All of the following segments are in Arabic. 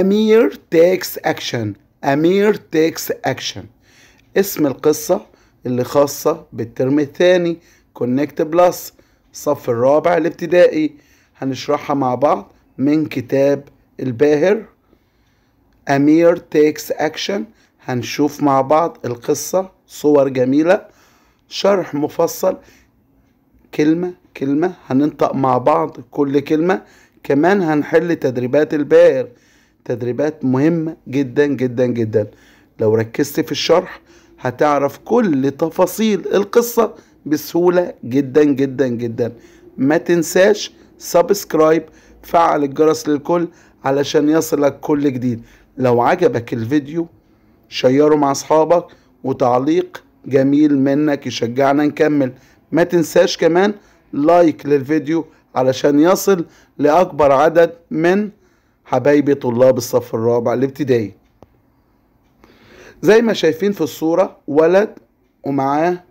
أمير تيكس أكشن أمير تيكس أكشن اسم القصة اللي خاصة بالترم الثاني كونكت بلس صف الرابع الابتدائي هنشرحها مع بعض من كتاب الباهر أمير تيكس أكشن هنشوف مع بعض القصة صور جميلة شرح مفصل كلمة كلمة هننطق مع بعض كل كلمة كمان هنحل تدريبات الباهر تدريبات مهمة جدا جدا جدا لو ركزت في الشرح هتعرف كل تفاصيل القصة بسهولة جدا جدا جدا ما تنساش سبسكرايب فعل الجرس للكل علشان يصلك كل جديد لو عجبك الفيديو شيره مع اصحابك وتعليق جميل منك يشجعنا نكمل ما تنساش كمان لايك للفيديو علشان يصل لأكبر عدد من حبايبي طلاب الصف الرابع الابتدائي زي ما شايفين في الصورة ولد ومعاه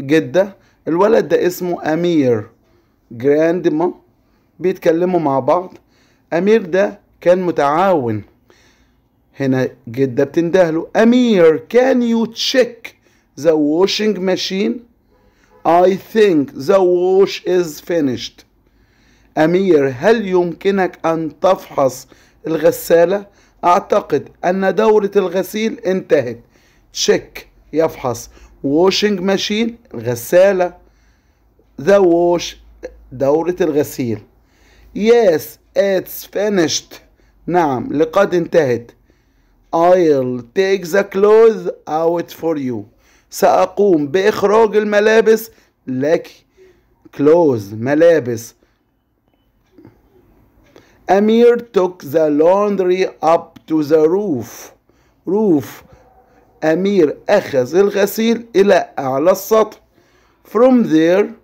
جدة الولد ده اسمه أمير جراند ما بيتكلموا مع بعض أمير ده كان متعاون هنا جدة بتندهله أمير كان يو تشيك the washing machine I think the wash is finished أمير هل يمكنك أن تفحص الغسالة؟ أعتقد أن دورة الغسيل انتهت تشيك يفحص ووشنج ماشين الغسالة ذا ووش دورة الغسيل يس اتس finished نعم لقد انتهت I'll take the clothes out for you سأقوم بإخراج الملابس لك clothes ملابس Amir took the laundry up to the roof roof Amir أخذ الغسيل إلى أعلى السطح from there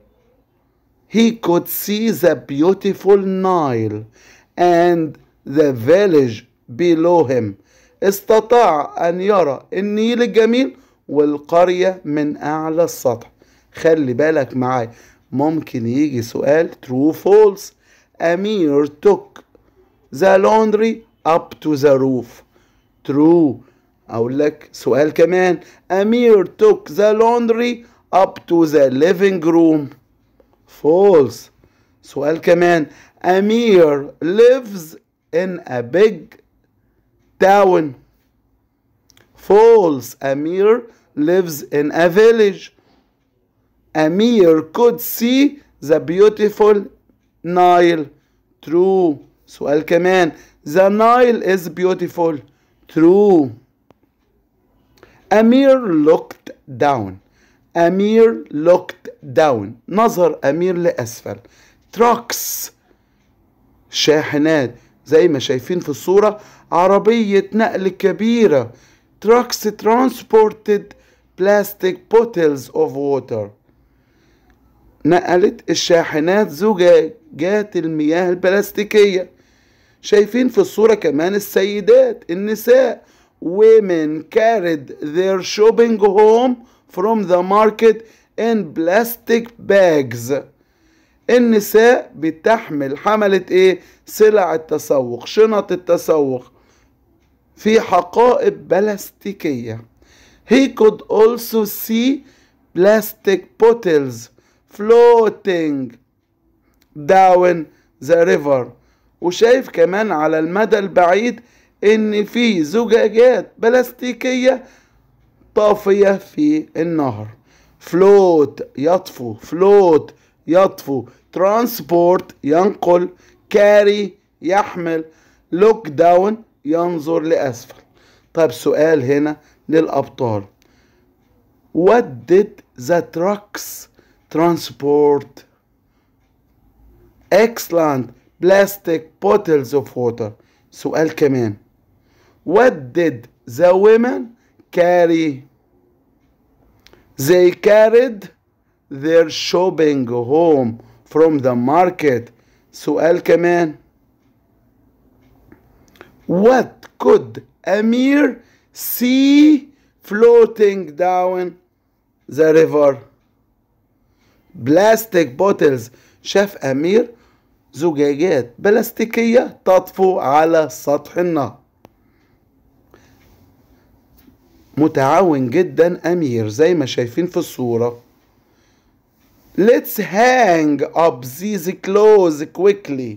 he could see the beautiful Nile and the village below him استطاع أن يرى النيل الجميل والقرية من أعلى السطح خلي بالك معايا ممكن يجي سؤال true false Amir took the laundry up to the roof true أقول لك سؤال كمان Amir took the laundry up to the living room false سؤال كمان Amir lives in a big town false Amir lives in a village Amir could see the beautiful Nile true سؤال كمان The Nile is beautiful True أمير looked down أمير looked down نظر أمير لأسفل Trucks شاحنات زي ما شايفين في الصورة عربية نقل كبيرة Trucks transported plastic bottles of water نقلت الشاحنات زجاجات المياه البلاستيكيه شايفين في الصورة كمان السيدات النساء women carried their shopping home from the market in plastic bags النساء بتحمل حملة ايه سلع التسوق شنط التسوق في حقائب بلاستيكية he could also see plastic bottles floating down the river وشايف كمان على المدى البعيد ان في زجاجات بلاستيكية طافية في النهر فلوت يطفو فلوت يطفو ترانسبورت ينقل كاري يحمل لوك داون ينظر لأسفل طيب سؤال هنا للأبطال What did the trucks transport? Excellent plastic bottles of water سؤال كمان what did the women carry they carried their shopping home from the market سؤال كمان what could a see floating down the river plastic bottles شاف أمير زجاجات بلاستيكية تطفو على سطح النهر متعاون جدا أمير زي ما شايفين في الصورة Let's hang up these clothes quickly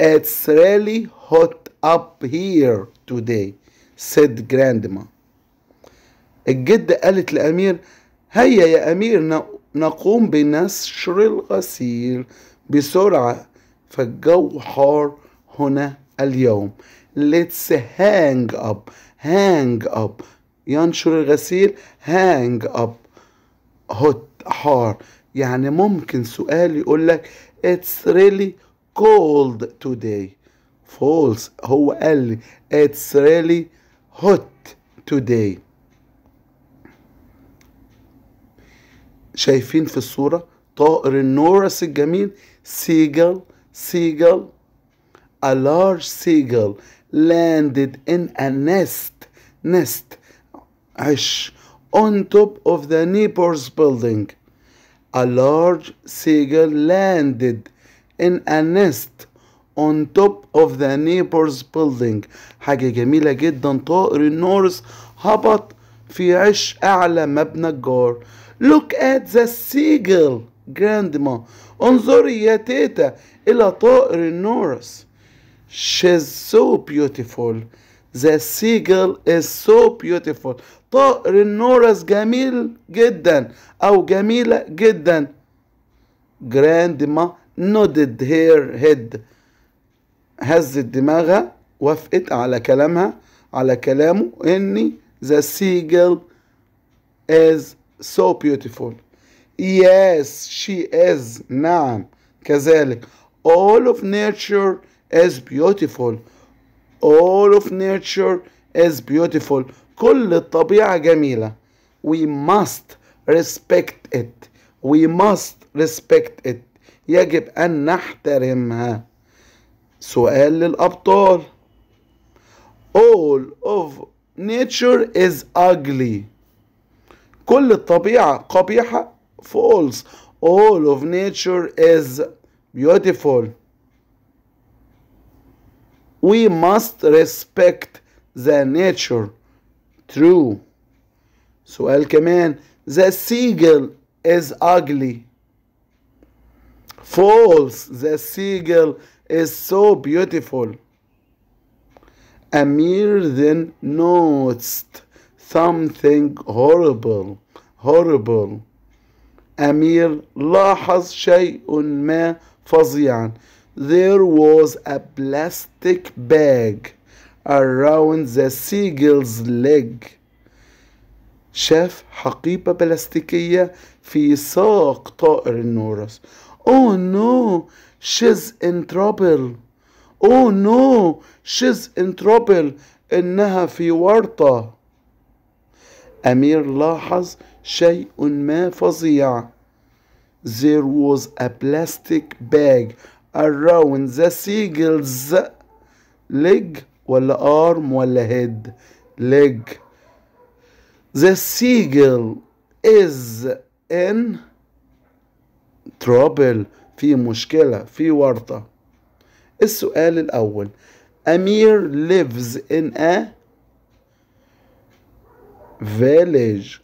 It's really hot up here today said grandma الجدة قالت لأمير هيا يا أمير نقوم بنشر الغسيل بسرعة فالجو حار هنا اليوم let's hang up hang up ينشر الغسيل hang up hot حار يعني ممكن سؤال يقول لك it's really cold today false هو قال لي it's really hot today شايفين في الصورة طائر النورس الجميل seagull seagull a large seagull landed in a nest nest عش on top of the neighbor's building a large seagull landed in a nest on top of the neighbor's building حاجة جميلة جدا طائر النورس هبط في عش أعلى مبنى الجار look at the seagull جراندما انظري يا تيتا الى طائر النورس she's so beautiful the seagull is so beautiful طائر النورس جميل جدا او جميلة جدا جراندما نودد هير هيد هزت دماغها وافقت على كلامها على كلامه اني the seagull is so beautiful Yes, she is. نعم كذلك. All of nature is beautiful. All of nature is beautiful. كل الطبيعة جميلة. We must respect it. We must respect it. يجب أن نحترمها. سؤال للأبطال. All of nature is ugly. كل الطبيعة قبيحة false. All of nature is beautiful. We must respect the nature. True. So, al كمان The seagull is ugly. False. The seagull is so beautiful. Amir then noticed something horrible, horrible. أمير لاحظ شيء ما فظيعا There was a plastic bag around the seagull's leg شاف حقيبة بلاستيكية في ساق طائر النورس Oh no she's in trouble Oh no she's in trouble إنها في ورطة أمير لاحظ شيء ما فظيع There was a plastic bag around the seagull's leg ولا arm ولا head leg The seagull is in trouble في مشكلة في ورطة السؤال الأول أمير lives in a village.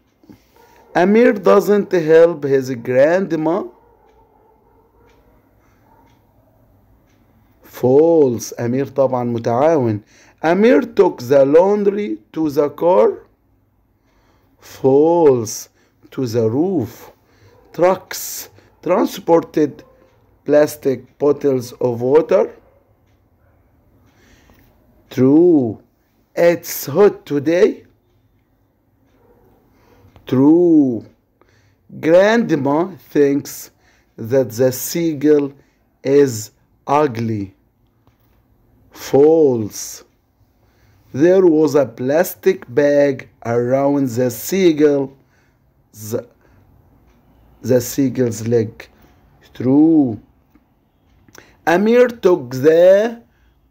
Amir doesn't help his grandma. False. Amir طبعا متعاون. Amir took the laundry to the car. False. To the roof. Trucks transported plastic bottles of water. True. It's hot today true. Grandma thinks that the seagull is ugly. False. There was a plastic bag around the seagull. The, the seagull's leg. True. Amir took the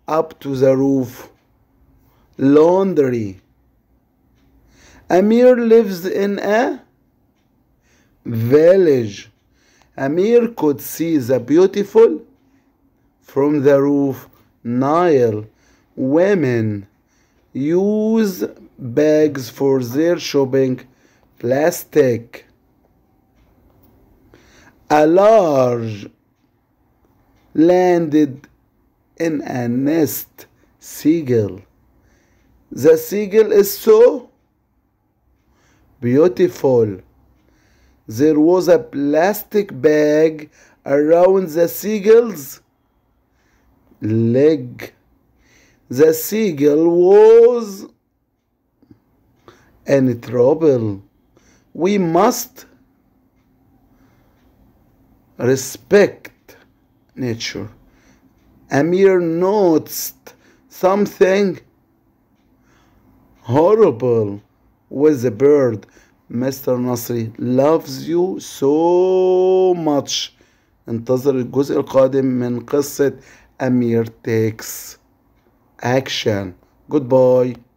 up to the roof. Laundry. Amir lives in a village. Amir could see the beautiful from the roof Nile. Women use bags for their shopping, plastic. A large landed in a nest seagull. The seagull is so Beautiful. There was a plastic bag around the seagull's leg. The seagull was in trouble. We must respect nature. Amir noticed something horrible with the bird. Master Nasri loves you so much. انتظر الجزء القادم من قصة Amir takes Action. Goodbye.